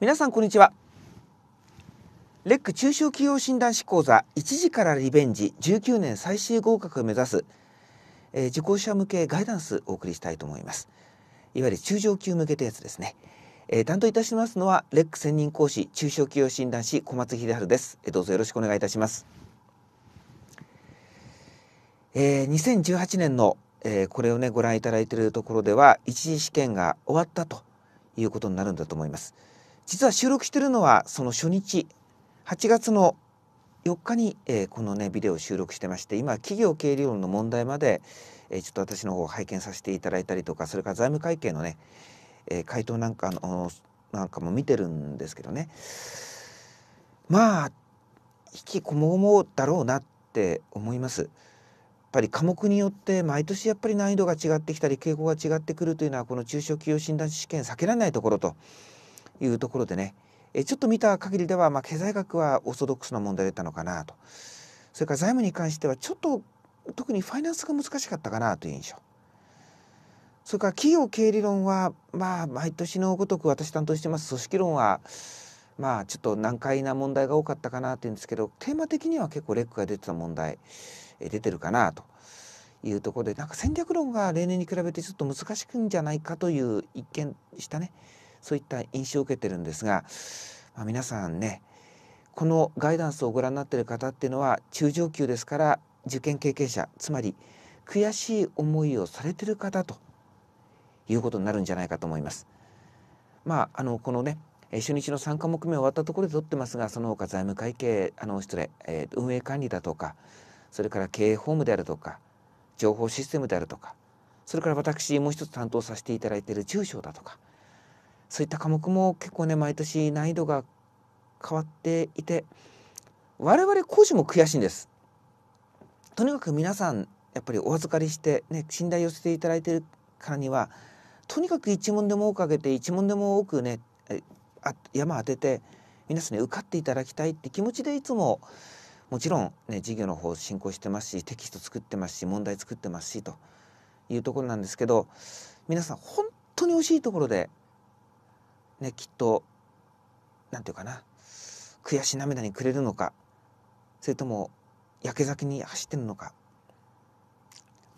皆さんこんにちはレック中小企業診断士講座一時からリベンジ19年最終合格を目指す、えー、受講者向けガイダンスお送りしたいと思いますいわゆる中上級向けってやつですね、えー、担当いたしますのはレック専任講師中小企業診断士小松秀春です、えー、どうぞよろしくお願いいたしますえー、2018年の、えー、これをねご覧いただいているところでは一次試験が終わったということになるんだと思います。実は収録してるのはその初日8月の4日に、えー、このねビデオを収録してまして今企業経理論の問題まで、えー、ちょっと私の方拝見させていただいたりとかそれから財務会計のね、えー、回答なんかのなんかも見てるんですけどねまあ引きこももだろうなって思います。やっぱり科目によって毎年やっぱり難易度が違ってきたり傾向が違ってくるというのはこの中小企業診断試験避けられないところというところでねちょっと見た限りでは、まあ、経済学はオーソドックスな問題だったのかなとそれから財務に関してはちょっと特にファイナンスが難しかったかなという印象それから企業経営理論はまあ毎年のごとく私担当してます組織論はまあちょっと難解な問題が多かったかなというんですけどテーマ的には結構レックが出てた問題出てるかなというところでなんか戦略論が例年に比べてちょっと難しくんじゃないかという一見したねそういった印象を受けてるんですが、まあ、皆さんねこのガイダンスをご覧になってる方っていうのは中上級ですから受験経験者つまり悔しい思いをされてる方ということになるんじゃないかと思います。まあ、あのこのね初日の3科目目終わったところで取ってますがその他財務会計あの失礼、えー、運営管理だとかそれから経営法務であるとか情報システムであるとかそれから私もう一つ担当させていただいている中小だとかそういった科目も結構ね毎年難易度が変わっていて我々講師も悔しいんです。とにかく皆さんやっぱりお預かりして、ね、信頼をしていただいてるからにはとにかく一問でも多くあげて一問でも多くね山当てて皆さんに受かっていただきたいって気持ちでいつももちろん、ね、授業の方進行してますしテキスト作ってますし問題作ってますしというところなんですけど皆さん本当に惜しいところでね、きっと何て言うかな悔し涙にくれるのかそれともやけ酒に走ってるのか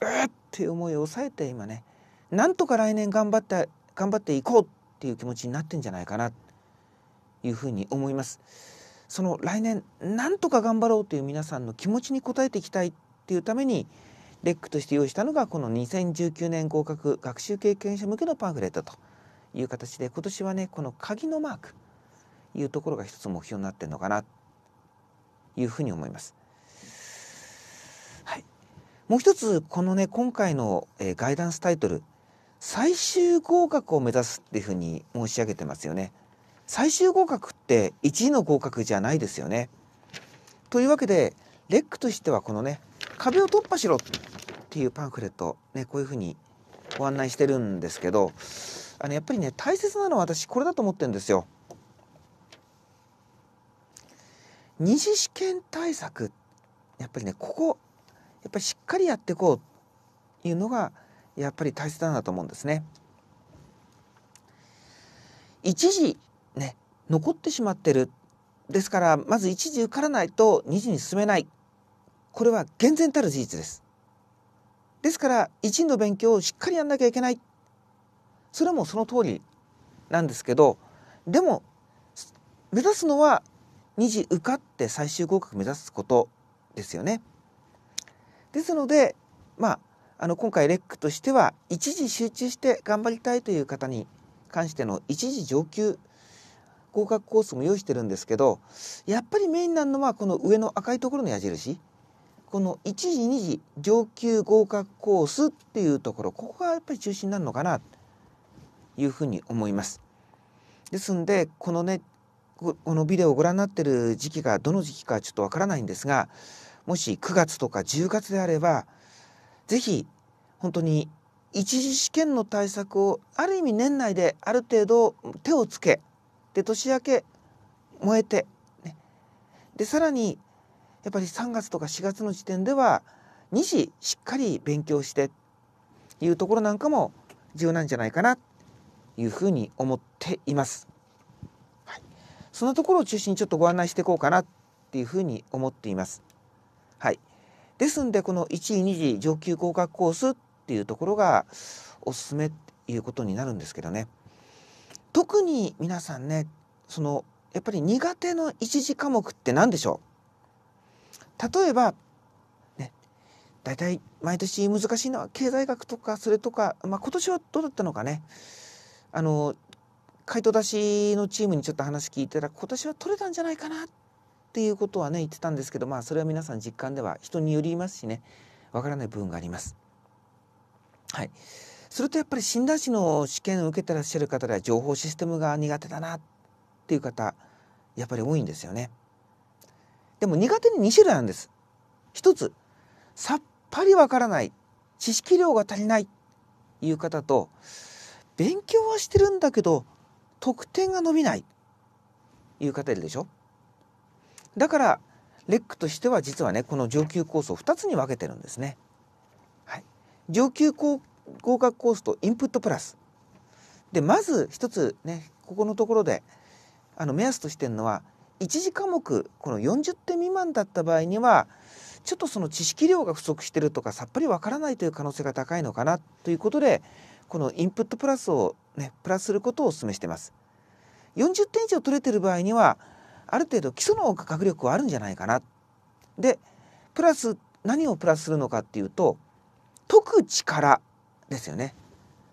うーっていう思いを抑えて今ねなんとか来年頑張って頑張っていこうっていう気持ちになってんじゃないかなというふうに思います。その来年なんとか頑張ろうという皆さんの気持ちに応えていきたいっていうためにレックとして用意したのがこの2019年合格学習経験者向けのパンフレットと。いう形で今年はねこの鍵のマークいうところが一つ目標になってるのかなというふうに思います。はい、もう一つこのね今回の、えー、ガイダンスタイトル「最終合格を目指す」っていうふうに申し上げてますよね。最終合格って1位の合格じゃないですよね。というわけでレックとしてはこのね壁を突破しろっていうパンフレットねこういうふうにご案内してるんですけどあのやっぱりね大切なのは私これだと思ってるんですよ。二次試験対策やっぱりねここやっぱりしっかりやっていこうというのがやっぱり大切なんだと思うんですね。一時ね残ってしまってるですからまず一時受からないと二時に進めないこれは厳然たる事実です。ですから一時の勉強をしっかりやんなきゃいけないそれもその通りなんですけどでも目指すのは2次受かって最終合格目指すことですよね。ですのでまああの今回レックとしては一時集中して頑張りたいという方に関しての一時上級合格コースも用意してるんですけどやっぱりメインなのはこの上の赤いところの矢印この1時2時上級合格コースっていうところここがやっぱり中心になるのかないうふうに思います。ですんでこのねこのビデオをご覧になってる時期がどの時期かちょっとわからないんですがもし9月とか10月であれば是非本当に一次試験の対策をある意味年内である程度手をつけで年明け燃えて、ね、でさらにやっぱり3月とか4月の時点では2次しっかり勉強していうところなんかも重要なんじゃないかないうふうに思っています。はい、そのところを中心にちょっとご案内していこうかなっていうふうに思っています。はい、ですんでこの1位2次上級合格コースっていうところがおすすめっていうことになるんですけどね特に皆さんねそのやっぱり苦手の一時科目って何でしょう例えばね大体毎年難しいのは経済学とかそれとか、まあ、今年はどうだったのかねあの回答出しのチームにちょっと話聞いたら今年は取れたんじゃないかなっていうことはね言ってたんですけどまあそれは皆さん実感では人によりますしねわからない部分があります。はい、それとやっぱり診断士の試験を受けてらっしゃる方では情報システムが苦手だなっていう方やっぱり多いんですよね。でも苦手に2種類なんです。一つさっぱりわからない知識量が足りないいう方と勉強はしてるんだけど得点が伸びないいう方いるでしょだからレックとしては実はねこの上級コースを2つに分けてるんですね。はい、上級合格コースとインプットプラスでまず一つねここのところであの目安としてるのは1次科目この40点未満だった場合にはちょっとその知識量が不足してるとかさっぱりわからないという可能性が高いのかなということでこのインプットプラスをねプラスすることをお勧めしています。40点以上取れてる場合にはある程度基礎の学力はあるんじゃないかな。でプラス何をプラスするのかっていうと解く力ですよね。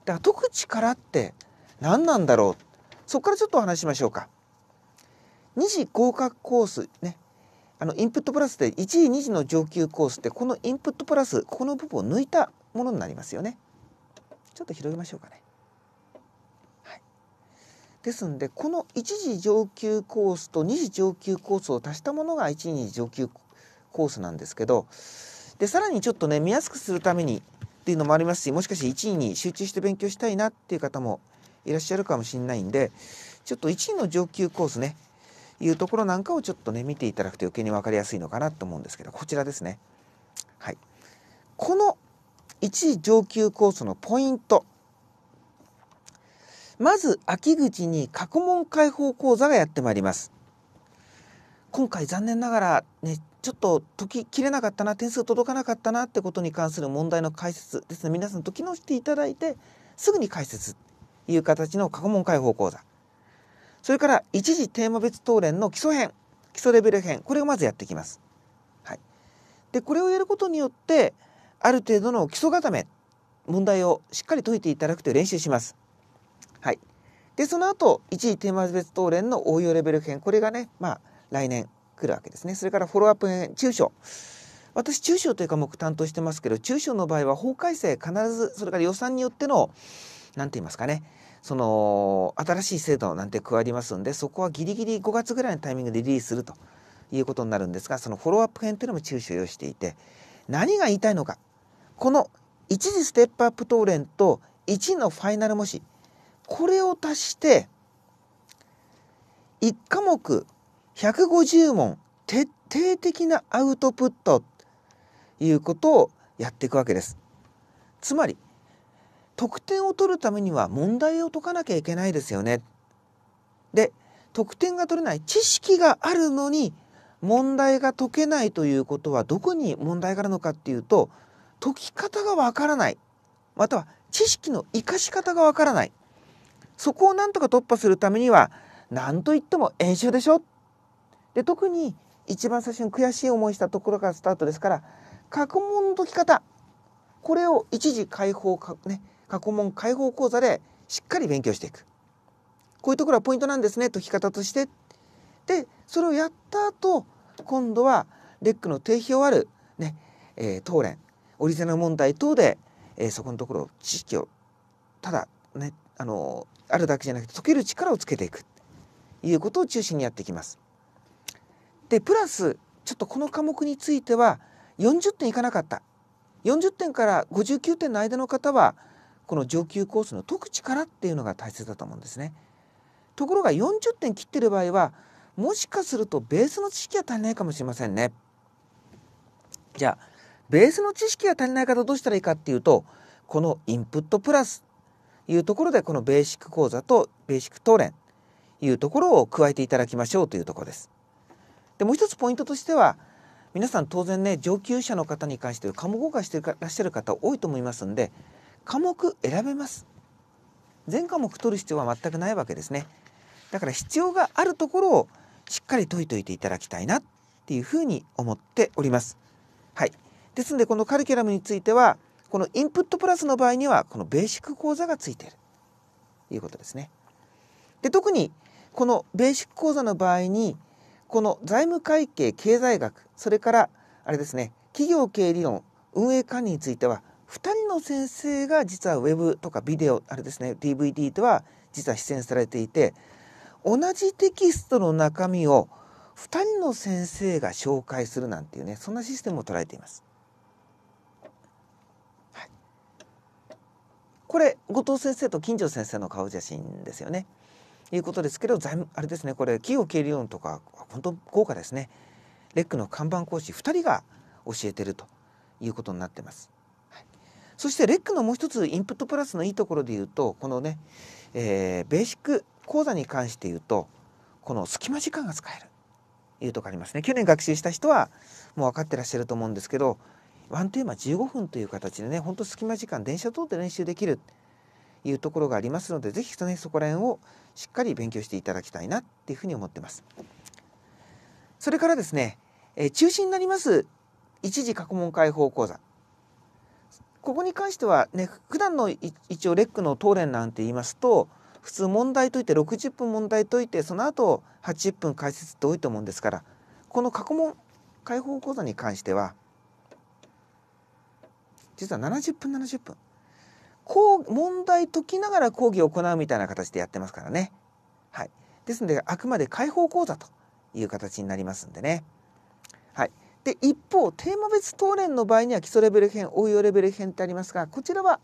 だから解く力って何なんだろうそこからちょっとお話しましょうか。2次合格コースねあのインプットプラスで1位2次の上級コースってこのインプットプラスここの部分を抜いたものになりますよね。ちょっと広げましょうかね。はい、ですんでこの1次上級コースと2次上級コースを足したものが1次上級コースなんですけどでさらにちょっとね見やすくするためにっていうのもありますしもしかして1位に集中して勉強したいなっていう方もいらっしゃるかもしれないんでちょっと1位の上級コースねいうところなんかをちょっとね見ていただくと余計に分かりやすいのかなと思うんですけどこちらですね。はい、この1次上級コースのポイントまず秋口に過去問解放講座がやってまいります今回残念ながらねちょっと解ききれなかったな点数届かなかったなってことに関する問題の解説ですね皆さん解き直していただいてすぐに解説という形の過去問解放講座それから一時テーマ別答練の基礎編基礎レベル編これをまずやっていきます。はい、でこれをやることによってある程度の基礎固め問題をしっかり解いていただくという練習します。はい、でその後1位テーマ別答練の応用レベル編これがね、まあ、来年来るわけですね。それからフォローアップ編中小私中小という科目担当してますけど中小の場合は法改正必ずそれから予算によっての何て言いますかねその新しい制度なんて加わりますんでそこはギリギリ5月ぐらいのタイミングでリリースするということになるんですがそのフォローアップ編というのも中小用していて何が言いたいのかこの1次ステップアップトーレンと1のファイナル模試これを足して1科目150問徹底的なアウトプットということをやっていくわけです。つまり得点を取るためには問題を解かなきゃいけないですよね。で得点が取れない知識があるのに問題が解けないということはどこに問題があるのかっていうと解き方がわからないまたは知識の生かし方がわからないそこをなんとか突破するためには何といっても演習でしょで特に一番最初に悔しい思いしたところからスタートですから過去問の解き方これを一時解放ね、過去問解放講座でしっかり勉強していくこういうところはポイントなんですね解き方としてでそれをやった後今度はレックの定評あるね、えー、当連折り線の問題等で、えー、そこのところ知識をただねあのあるだけじゃなくて解ける力をつけていくいうことを中心にやっていきます。でプラスちょっとこの科目については40点いかなかった40点から59点の間の方はこの上級コースの解く力っていうのが大切だと思うんですね。ところが40点切ってる場合はもしかするとベースの知識は足りないかもしれませんね。じゃあベースの知識が足りない方どうしたらいいかっていうとこのインプットプラスいうところでこのベーシック講座とベーシックトレンというところを加えていただきましょうというところです。でもう一つポイントとしては皆さん当然ね上級者の方に関して科目を化していらっしゃる方多いと思いますんで科目選べます。全科目取る必要は全くないわけですね。だから必要があるところをしっかり解いておいていただきたいなっていうふうに思っております。はい。ですのでこのカリキュラムについてはこのインプットプラスの場合にはこのベーシック講座がついているということですね。で特にこのベーシック講座の場合にこの財務会計経済学それからあれですね企業経営理論運営管理については2人の先生が実はウェブとかビデオあれですね DVD では実は出演されていて同じテキストの中身を2人の先生が紹介するなんていうねそんなシステムを捉えています。これ後藤先生と金城先生の顔写真ですよね。いうことですけどあれですねこれ企業経理論とか本当豪華ですね。レックの看板講師2人が教えてるということになってます。そしてレックのもう一つインプットプラスのいいところで言うとこのね、えー、ベーシック講座に関して言うとこの隙間時間が使えるいうとこありますね。去年学習した人はもう分かってらっしゃると思うんですけどワンテーマ15分という形でね本当隙間時間電車通って練習できるいうところがありますのでぜひ非、ね、そこら辺をしっかり勉強していただきたいなっていうふうに思ってます。それからですね、えー、中心になります一時過去問解放講座ここに関してはね普段の一応レックの答練なんて言いますと普通問題解いて60分問題解いてその後80分解説って多いと思うんですからこの過去問解放講座に関しては実は70分70分こう問題解きながら講義を行うみたいな形でやってますからね。はい、ですのであくまで開放講座という形になりますんでね。はい、で一方テーマ別答練の場合には基礎レベル編応用レベル編ってありますがこちらは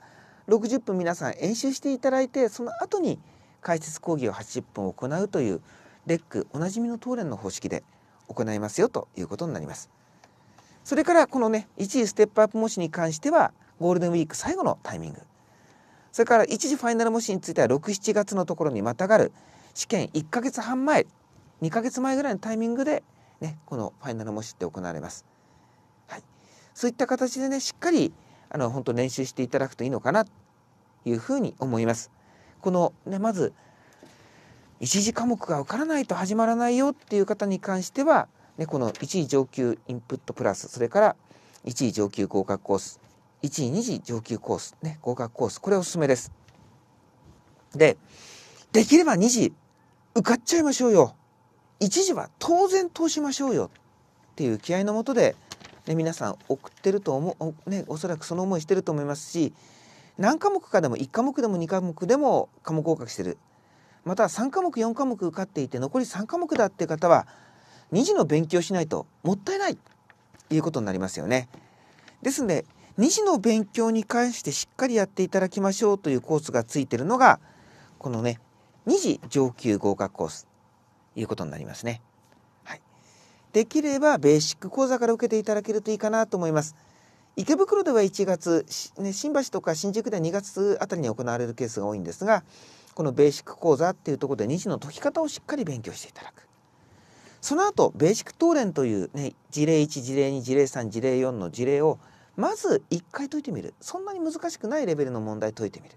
60分皆さん演習していただいてその後に解説講義を80分行うというレックおなじみの答練の方式で行いますよということになります。それからこのね一時ステップアップ模試に関してはゴールデンウィーク最後のタイミングそれから一時ファイナル模試については67月のところにまたがる試験1か月半前2か月前ぐらいのタイミングで、ね、このファイナル模試って行われます。はい、そういった形でねしっかりあの本当練習していただくといいのかなというふうに思います。このねまず一次科目が受からないと始まらないよっていう方に関してはね、この1位上級インプットプラスそれから1位上級合格コース1位2次上級コース、ね、合格コースこれおすすめです。でできれば2次受かっちゃいましょうよ1時は当然通しましょうよっていう気合のもとで、ね、皆さん送ってると思う、ね、おそらくその思いしてると思いますし何科目かでも1科目でも2科目でも科目合格してるまた3科目4科目受かっていて残り3科目だっていう方は2次の勉強しないともったいないいうことになりますよね。ですので2次の勉強に関してしっかりやっていただきましょうというコースがついてるのがこのね2次上級合格コースいうことになりますね。はい、できればベーシック講座から受けていただけるといいかなと思います。池袋では1月、ね、新橋とか新宿では2月あたりに行われるケースが多いんですがこのベーシック講座っていうところで2次の解き方をしっかり勉強していただく。その後ベーシックトーレンという、ね、事例1事例2事例3事例4の事例をまず1回解いてみるそんなに難しくないレベルの問題解いてみる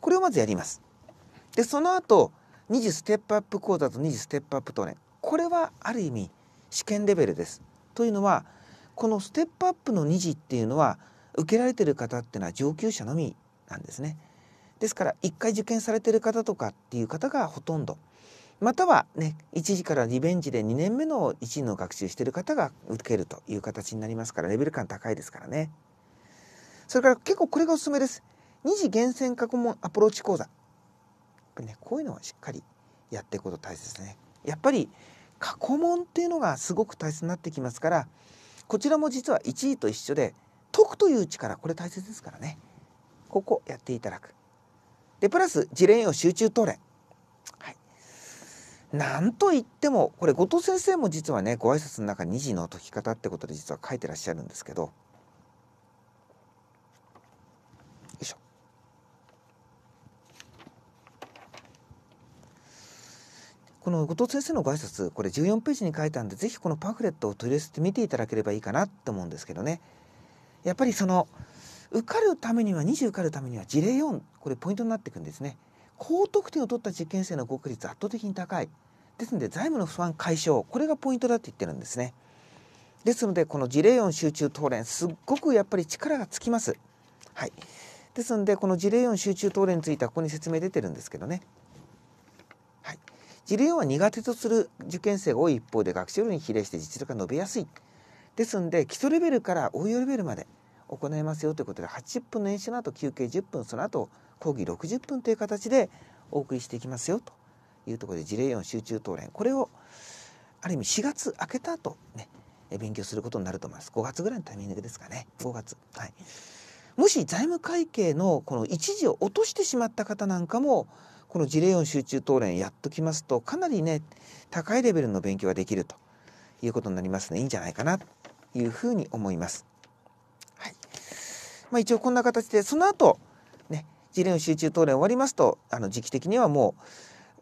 これをまずやります。でその後2次ステップアップ講座と2次ステップアップト東連これはある意味試験レベルです。というのはこのステップアップの2次っていうのは受けられてる方っていうのは上級者のみなんですね。ですから1回受験されてる方とかっていう方がほとんどまたはね1次からリベンジで2年目の1次の学習してる方が受けるという形になりますからレベル感高いですからねそれから結構これがおすすめです2次厳選過去問アプローチ講座やっぱりねこういうのはしっかりやっていくこと大切ですねやっぱり過去問っていうのがすごく大切になってきますからこちらも実は1次と一緒で解くという力これ大切ですからねここやっていただくでプラス事例を集中トレはいなんといってもこれ後藤先生も実はねご挨拶の中2時の解き方ってことで実は書いてらっしゃるんですけどよいしょこの後藤先生のご挨拶これ14ページに書いたんで是非このパンフレットを取り寄せて見ていただければいいかなって思うんですけどねやっぱりその受かるためには2次受かるためには事例4これポイントになっていくんですね。高得点を取った受験生の合格率圧倒的に高いですので財務の不安解消これがポイントだと言ってるんですねですのでこの事例4集中答練すっごくやっぱり力がつきますはいですのでこの事例4集中答練についてはここに説明出てるんですけどねはい事例4は苦手とする受験生が多い一方で学習量に比例して実力が伸びやすいですので基礎レベルから応用レベルまで行いますよということで80分の演習の後休憩10分その後講義60分という形でお送りしていきますよというところで事例4集中討論これをある意味4月明けた後ね勉強することになると思います5月ぐらいのタイミングですかね5月はいもし財務会計のこの一時を落としてしまった方なんかもこの事例4集中討論やっときますとかなりね高いレベルの勉強ができるということになりますねいいんじゃないかなというふうに思います。はいまあ、一応こんな形でその後自練集中東練終わりますとあの時期的にはも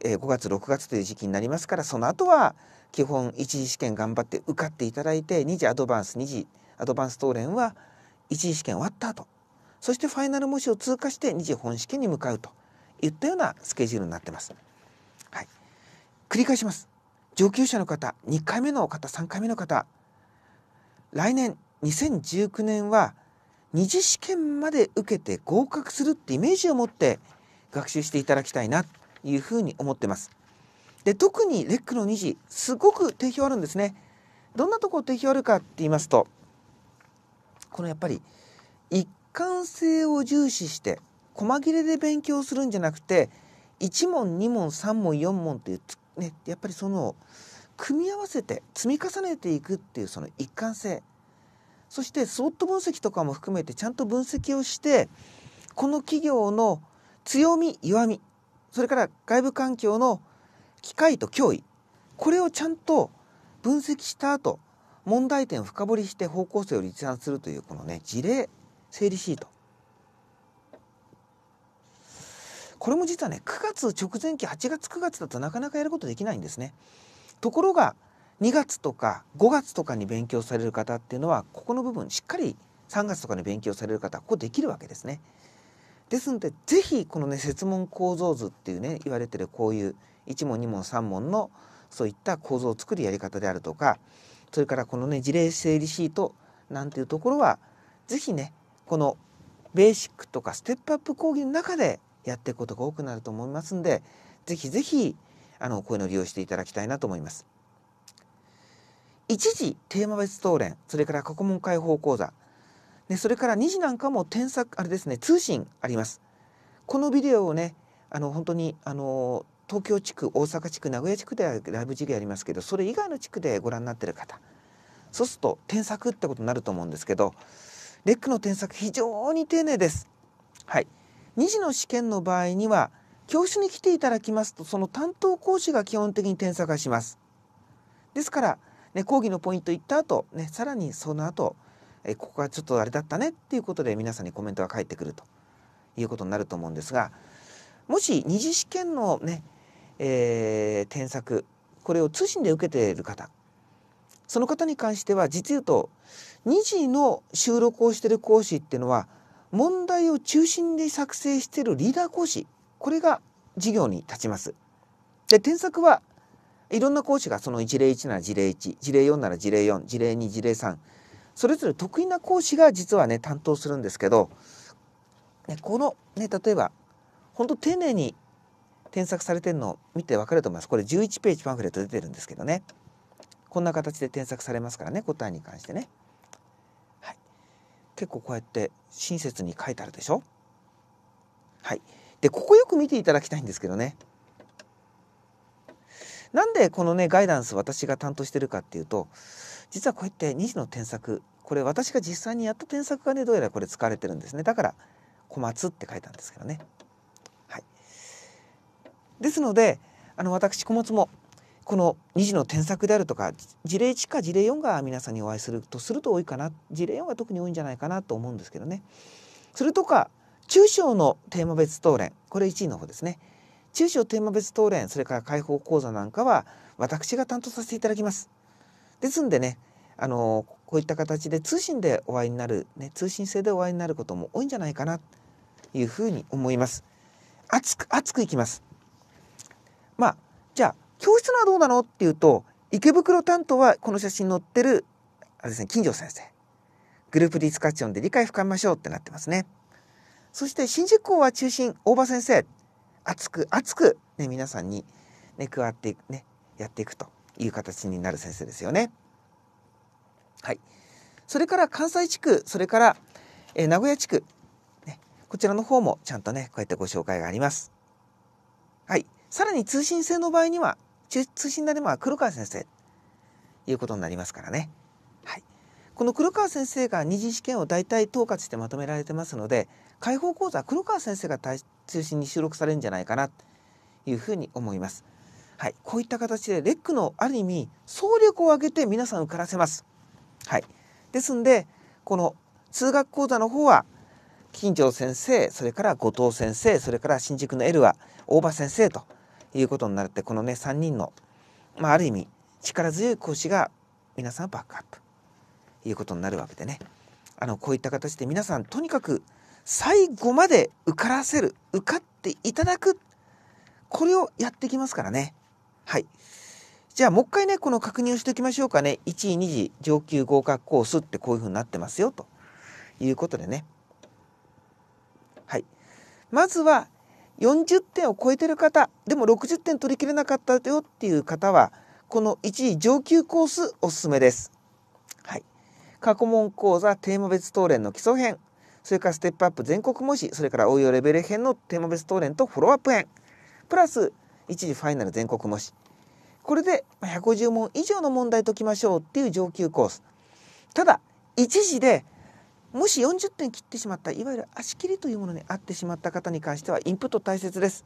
う、えー、5月6月という時期になりますからその後は基本1次試験頑張って受かっていただいて2次アドバンス2次アドバンス東連は1次試験終わった後そしてファイナル模試を通過して2次本試験に向かうといったようなスケジュールになってます。はい、繰り返します上級者の方2回目の方3回目の方来年2019年は二次試験まで受けて合格するってイメージを持って学習していただきたいなというふうに思ってます。で特にレックの2次すごく定評あるんですね。どんなとこ定評あるかって言いますとこのやっぱり一貫性を重視して細切れで勉強するんじゃなくて1問2問3問4問っていう、ね、やっぱりその組み合わせて積み重ねていくっていうその一貫性そしてスウォット分析とかも含めてちゃんと分析をしてこの企業の強み弱みそれから外部環境の機会と脅威これをちゃんと分析した後問題点を深掘りして方向性を立案するというこのね事例整理シートこれも実はね9月直前期8月9月だとなかなかやることできないんですねところが2月とか5月とかに勉強される方っていうのはここの部分しっかり3月とかに勉強される方はここできるわけですね。ですので是非このね設問構造図っていうね言われてるこういう1問2問3問のそういった構造を作るやり方であるとかそれからこのね事例整理シートなんていうところは是非ねこのベーシックとかステップアップ講義の中でやっていくことが多くなると思いますんで是非是非こういうのを利用していただきたいなと思います。一時テーマ別討論それから過去問解放講座でそれから2時なんかも添削あれですね通信ありますこのビデオをねあの本当にあの東京地区大阪地区名古屋地区ではライブ授業やりますけどそれ以外の地区でご覧になってる方そうすると添削ってことになると思うんですけどレックの添削非常に丁寧です。はい、2次の試験の場合には教室に来ていただきますとその担当講師が基本的に添削がします。ですからね、講義のポイント言った後、ね、さらにその後、えここがちょっとあれだったねっていうことで皆さんにコメントが返ってくるということになると思うんですがもし二次試験のね、えー、添削これを通信で受けている方その方に関しては実言うと2次の収録をしている講師っていうのは問題を中心で作成しているリーダー講師これが授業に立ちます。で添削はいろんな講師がその一例1なら事例1事例4なら事例4事例2事例3それぞれ得意な講師が実はね担当するんですけど、ね、このね例えば本当丁寧に添削されてるのを見てわかると思いますこれ11ページパンフレット出てるんですけどねこんな形で添削されますからね答えに関してね、はい、結構こうやって親切に書いてあるでしょはいでここよく見ていただきたいんですけどねなんでこのねガイダンス私が担当してるかっていうと実はこうやって2次の添削これ私が実際にやった添削がねどうやらこれ使われてるんですねだから「小松」って書いたんですけどね。はい、ですのであの私小松もこの2次の添削であるとか事例1か事例4が皆さんにお会いするとすると多いかな事例4が特に多いんじゃないかなと思うんですけどね。それとか中小のテーマ別討論これ1位の方ですね。中小テーマ別討論それから開放講座なんかは私が担当させていただきます。ですんでねあのこういった形で通信でお会いになる、ね、通信制でお会いになることも多いんじゃないかなというふうに思います。熱く熱くいきます。まあじゃあ教室のはどうなのっていうと池袋担当はこの写真載ってるあれですね金城先生グループディスカッションで理解深めましょうってなってますね。そして新宿校は中心大場先生熱く熱く、ね、皆さんに、ね、加わって、ね、やっていくという形になる先生ですよね。はい、それから関西地区それから、えー、名古屋地区、ね、こちらの方もちゃんとねこうやってご紹介があります。はい、さらに通信制の場合には通信なでも黒川先生ということになりますからね。この黒川先生が二次試験を大体統括してまとめられてますので開放講座黒川先生が中心に収録されるんじゃないかなというふうに思います。はい、こういった形でレックのある意味総力を挙げて皆さん受からせます。はい、ですんでこの通学講座の方は金城先生それから後藤先生それから新宿のエルは大場先生ということになってこのね3人の、まあ、ある意味力強い講師が皆さんバックアップいうことになるわけでねあのこういった形で皆さんとにかく最後まで受からせる受かっていただくこれをやってきますからねはいじゃあもう一回ねこの確認をしておきましょうかね1位2次上級合格コースってこういうふうになってますよということでねはいまずは40点を超えてる方でも60点取りきれなかったよっていう方はこの1位上級コースおすすめです過去問講座テーマ別答練の基礎編それからステップアップ全国模試それから応用レベル編のテーマ別答練とフォローアップ編プラス一時ファイナル全国模試これで150問以上の問題解きましょうっていう上級コースただ一時でもし40点切ってしまったいわゆる足切りというものに合ってしまった方に関してはインプット大切です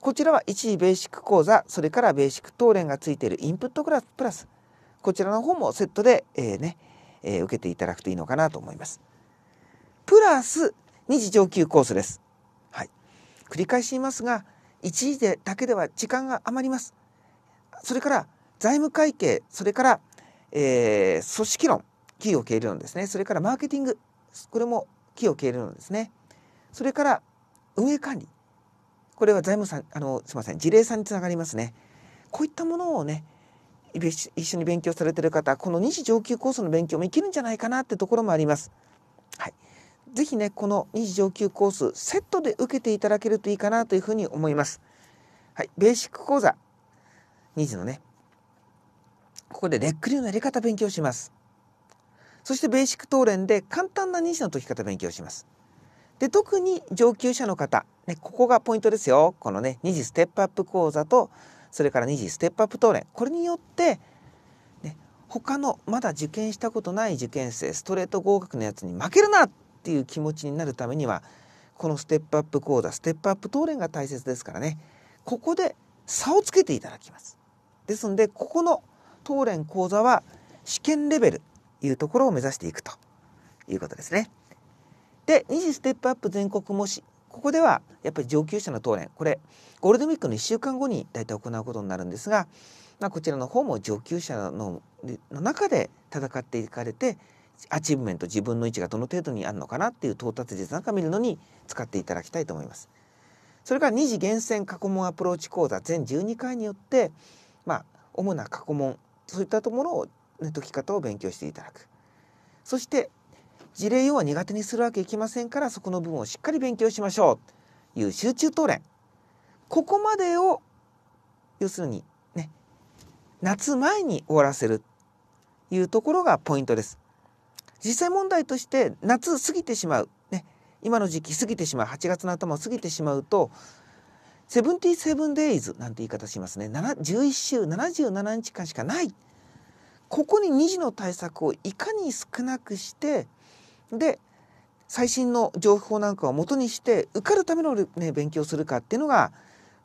こちらは一時ベーシック講座それからベーシック討練がついているインプットクラスプラスこちらの方もセットで、えーねえー、受けていただくといいのかなと思います。プラス2次上級コースです。はい、繰り返し言いますが1時でだけでは時間が余ります。それから財務会計それから、えー、組織論企業経営論ですねそれからマーケティングこれも企業経営論ですねそれから運営管理これは財務さんあのすいません事例さんにつながりますねこういったものをね一緒に勉強されてる方この2次上級コースの勉強もいけるんじゃないかなってところもあります。はい、ぜひねこの2次上級コースセットで受けていただけるといいかなというふうに思います。はい、ベーシック講座2次のねここでレックリのやり方勉強します。そしてベーシック東連で簡単な2次の解き方勉強します。で特に上級者の方、ね、ここがポイントですよこのね2次ステップアップ講座とそれから2次ステップアップ等連これによって、ね、他のまだ受験したことない受験生ストレート合格のやつに負けるなっていう気持ちになるためにはこのステップアップ講座ステップアップ等連が大切ですからねここで差をつけていただきます。ですのでここの当連講座は試験レベルいうところを目指していくということですね。で2次ステップアップ全国模試ここではやっぱり上級者の登連これゴールデンウィークの1週間後に大体行うことになるんですが、まあ、こちらの方も上級者のの中で戦っていかれてアチーブメント自分の位置がどの程度にあるのかなっていう到達率なんか見るのに使っていただきたいと思います。それから二次厳選過去問アプローチ講座全12回によって、まあ、主な過去問そういったところを、ね、解き方を勉強していただく。そして事例要は苦手にするわけいきませんからそこの部分をしっかり勉強しましょうという集中トレここまでを要するにね夏前に終わらせるというところがポイントです。実際問題として夏過ぎてしまう、ね、今の時期過ぎてしまう8月の頭を過ぎてしまうとセブンティセブンデイズなんて言い方しますね11週77日間しかないここに2次の対策をいかに少なくしてで最新の情報なんかを元にして受かるための、ね、勉強するかっていうのが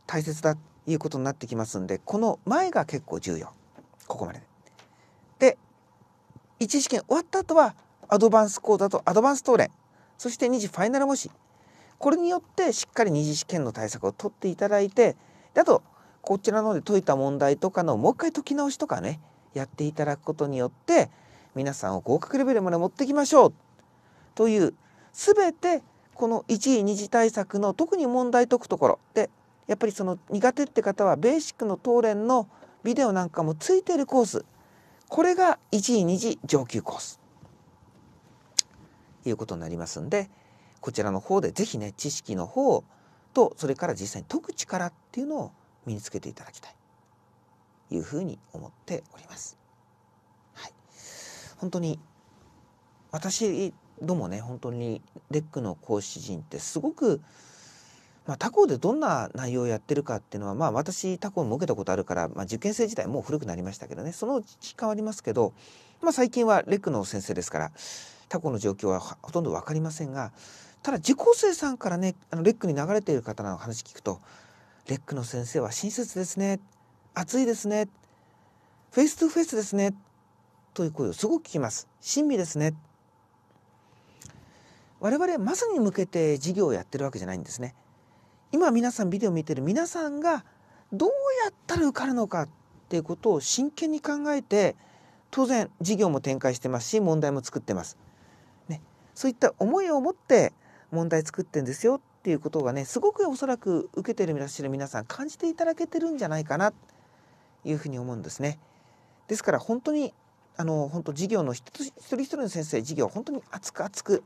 大切だということになってきますんでこの前が結構重要ここまでで。1次試験終わった後はアドバンス講座とアドバンス答練そして2次ファイナル模試これによってしっかり2次試験の対策を取っていただいてあとこちらの方で解いた問題とかのもう一回解き直しとかねやっていただくことによって皆さんを合格レベルまで持ってきましょうという全てこの1位2次対策の特に問題解くところでやっぱりその苦手って方はベーシックの東連のビデオなんかもついてるコースこれが1位2次上級コースいうことになりますんでこちらの方で是非ね知識の方とそれから実際に解く力っていうのを身につけていただきたいいうふうに思っております。はい、本当に私どもね本当にレックの講師陣ってすごく、まあ、他校でどんな内容をやってるかっていうのはまあ私他校も受けたことあるから、まあ、受験生自体もう古くなりましたけどねその実感はありますけど、まあ、最近はレックの先生ですから他校の状況はほとんど分かりませんがただ受講生さんからねあのレックに流れている方の話聞くと「レックの先生は親切ですね」「熱いですね」「フェイストゥフェイスですね」という声をすごく聞きます。親身ですね。我々まさに向けて事業をやってるわけじゃないんですね。今皆さんビデオ見てる皆さんがどうやったら受かるのかっていうことを真剣に考えて当然事業も展開してますし問題も作ってます。ね、そういった思いを持って問題作ってんですよっていうことがねすごくおそらく受けてるらっしゃる皆さん感じていただけてるんじゃないかなというふうに思うんですね。ですから本当にあの本当事業の一人一人の先生事業本当に熱く熱く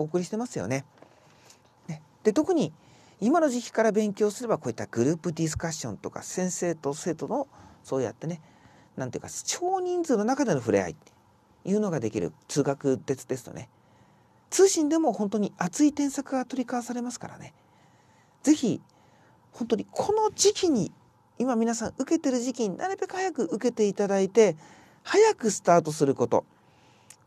お送りしてますよね。ねで特に今の時期から勉強すればこういったグループディスカッションとか先生と生徒のそうやってね何ていうか少人数の中での触れ合いっていうのができる通学鉄ですとね通信でも本当に熱い添削が取り交わされますからね是非本当にこの時期に今皆さん受けてる時期になるべく早く受けていただいて早くスタートすること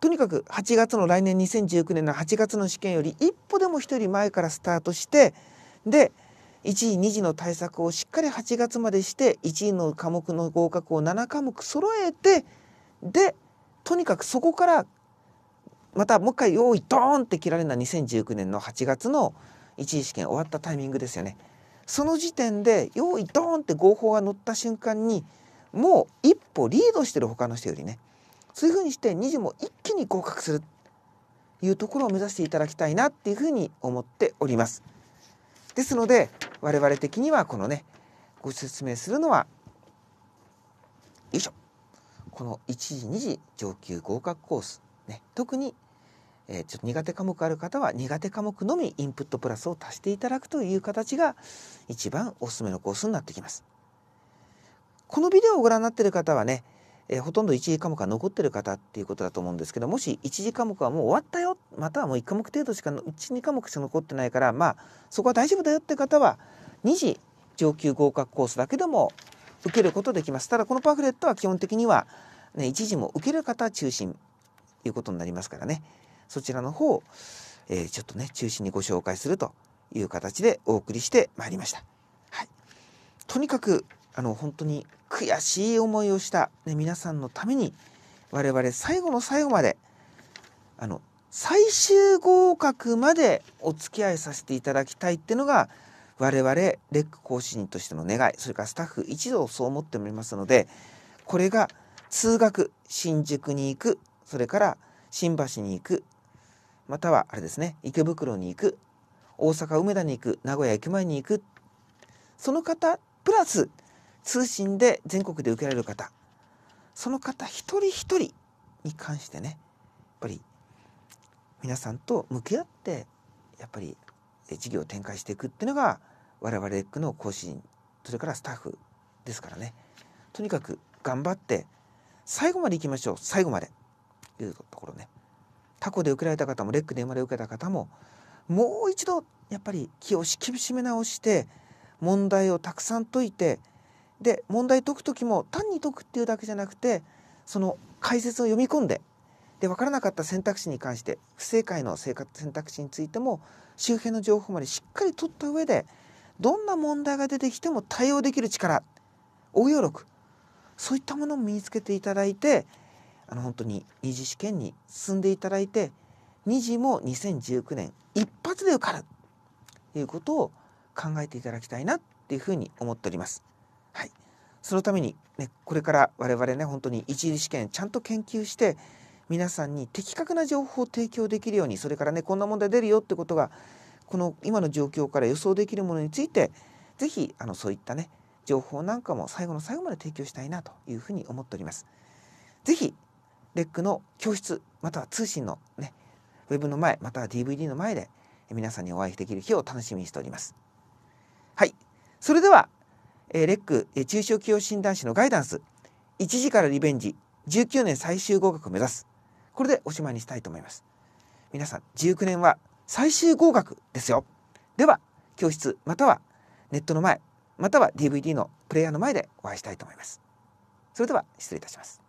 とにかく8月の来年2019年の8月の試験より一歩でも一人前からスタートしてで1位2次の対策をしっかり8月までして1位の科目の合格を7科目揃えてでとにかくそこからまたもう一回用意ドーンって切られるのは2019年の8月の1位試験終わったタイミングですよね。その時点で用意ドーンって合法が乗った瞬間にもう一歩リードしてる他の人よりねそういうふうにして二次も一気に合格するというところを目指していただきたいなっていうふうに思っております。ですので我々的にはこのねご説明するのはよいしょこの1次2次上級合格コース、ね、特に、えー、ちょっと苦手科目ある方は苦手科目のみインプットプラスを足していただくという形が一番おすすめのコースになってきます。このビデオをご覧になっている方はねえー、ほとんど1次科目が残ってる方っていうことだと思うんですけどもし1次科目はもう終わったよまたはもう1科目程度しか12科目しか残ってないからまあそこは大丈夫だよって方は2次上級合格コースだけでも受けることできますただこのパンフレットは基本的には、ね、1次も受ける方中心ということになりますからねそちらの方を、えー、ちょっとね中心にご紹介するという形でお送りしてまいりました。はい、とにかくあの本当に悔しい思いをした、ね、皆さんのために我々最後の最後まであの最終合格までお付き合いさせていただきたいっていうのが我々レック講師人としての願いそれからスタッフ一同そう思っておりますのでこれが通学新宿に行くそれから新橋に行くまたはあれですね池袋に行く大阪梅田に行く名古屋駅前に行くその方プラス通信で全国で受けられる方その方一人一人に関してねやっぱり皆さんと向き合ってやっぱり事業を展開していくっていうのが我々の講師それからスタッフですからねとにかく頑張って最後までいきましょう最後までというところねタコで受けられた方もレックで生まれ受けた方ももう一度やっぱり気を厳しめ直して問題をたくさん解いてで問題解く時も単に解くっていうだけじゃなくてその解説を読み込んでで分からなかった選択肢に関して不正解の選択肢についても周辺の情報までしっかり取った上でどんな問題が出てきても対応できる力応用力そういったものも身につけていただいてあの本当に二次試験に進んでいただいて2次も2019年一発で受かるということを考えていただきたいなっていうふうに思っております。はい、そのために、ね、これから我々ね本当に一次試験ちゃんと研究して皆さんに的確な情報を提供できるようにそれからねこんな問題出るよってことがこの今の状況から予想できるものについて是非あのそういったね情報なんかも最後の最後まで提供したいなというふうに思っております。ぜひレックの教室または通信のねウェブの前または DVD の前で皆さんにお会いできる日を楽しみにしております。はいそれではえレック、え中小企業診断士のガイダンス1時からリベンジ19年最終合格を目指すこれでおしまいにしたいと思います皆さん19年は最終合格ですよでは教室またはネットの前または DVD のプレイヤーの前でお会いしたいと思いますそれでは失礼いたします